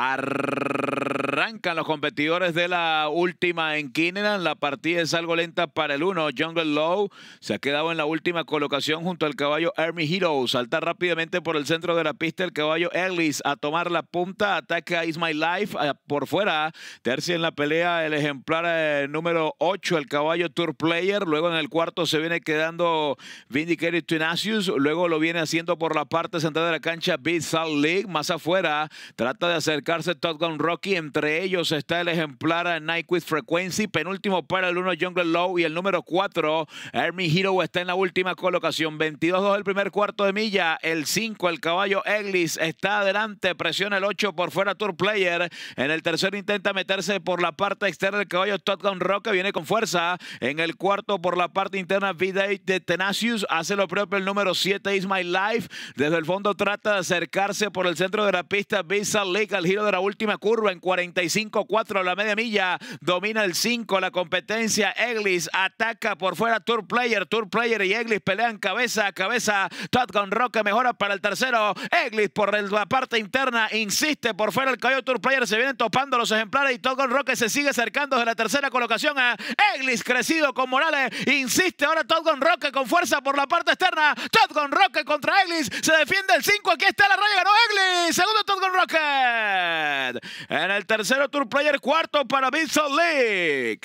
Arr Arrancan los competidores de la última en Kinnan. La partida es algo lenta para el uno, Jungle Low se ha quedado en la última colocación junto al caballo Army Hero. Salta rápidamente por el centro de la pista el caballo Ellis a tomar la punta. Ataca Is My Life eh, por fuera. Tercia en la pelea el ejemplar eh, número 8, el caballo Tour Player. Luego en el cuarto se viene quedando Vindicated Tunasius. Luego lo viene haciendo por la parte central de la cancha Big Salt League. Más afuera trata de acercarse Top Gun Rocky entre ellos está el ejemplar Nike with Frequency, penúltimo para el uno Jungle Low y el número 4 Army Hero está en la última colocación. 22-2 el primer cuarto de milla, el 5 el caballo Eglis está adelante, presiona el 8 por fuera Tour Player. En el tercero intenta meterse por la parte externa del caballo Totten Rock que viene con fuerza. En el cuarto por la parte interna V-Day de Tenacious hace lo propio el número 7 Is My Life. Desde el fondo trata de acercarse por el centro de la pista Visa Lake al giro de la última curva en 40 5 4 la media milla. Domina el 5 la competencia. Eglis ataca por fuera Tour Player. Tour Player y Eglis pelean cabeza a cabeza. Todd con Roque mejora para el tercero. Eglis por la parte interna insiste por fuera el caballo Tour Player. Se vienen topando los ejemplares y Todd con Roque se sigue acercando de la tercera colocación. A Eglis crecido con Morales. Insiste ahora Todd con Roque con fuerza por la parte externa. Todd con Roque contra Eglis. Se defiende el 5. Aquí está la raya. no Eglis. Segundo Rocket. En el tercero, Tour Player, cuarto para Visa League.